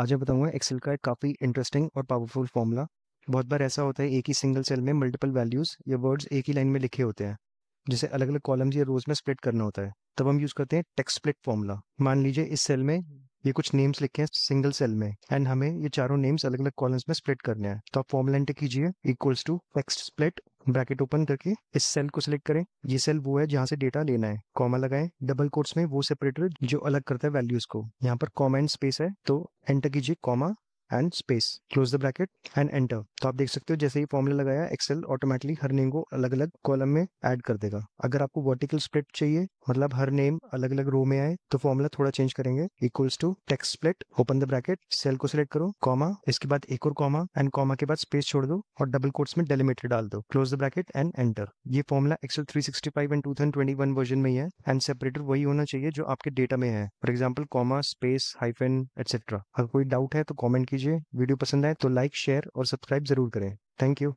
आज मैं बताऊंगा एक्सेल का एक काफ़ी इंटरेस्टिंग और पावरफुल फॉर्मूला बहुत बार ऐसा होता है एक ही सिंगल सेल में मल्टीपल वैल्यूज़ या वर्ड्स एक ही लाइन में लिखे होते हैं जिसे अलग अलग कॉलम्स या रोज में स्प्लिट करना होता है तब हम यूज़ करते हैं टेक्स्ट स्प्लिट फॉर्मूला मान लीजिए इस सेल में ये कुछ नेम्स लिखे हैं सिंगल सेल में एंड हमें ये चारों नेम्स अलग अलग कॉलम्स में स्प्लिट करने हैं तो आप फॉर्मूला एंटर कीजिए equals to text split bracket open करके इस सेल को सिलेक्ट करें ये सेल वो है जहाँ से डेटा लेना है कॉमा लगाएं डबल कोर्स में वो सेपरेटर जो अलग करता है वैल्यूज को यहाँ पर कॉमा एंड स्पेस है तो एंटर कीजिए comma and space close the bracket and enter तो आप देख सकते हो जैसे ही फॉर्मूला लगाया एक्सेल ऑटोमेटिकली हर नेम को अलग अलग कॉलम में ऐड कर देगा अगर आपको वर्टिकल स्प्लिट चाहिए मतलब हर नेम अलग अलग रो में आए तो फॉर्मूला थोड़ा चेंज करेंगे equals to text split open the bracket cell को सिलेक्ट करो कॉमा इसके बाद एक और कॉमा एंड कॉमा के बाद स्पेस छोड़ दो और डबल कोर्ट्स में डेलिमिटर डाल दो close the bracket and enter ये फॉर्मुला एक्सेल 365 एंड 2021 वर्जन में ही है एंड सेपरेटर वही होना चाहिए जो आपके डेटा में है for example comma space hyphen etcetera अगर कोई डाउट है तो कॉमेंट कीजिए वीडियो पसंद आए तो लाइक शेयर और सब्सक्राइब जरूर करें थैंक यू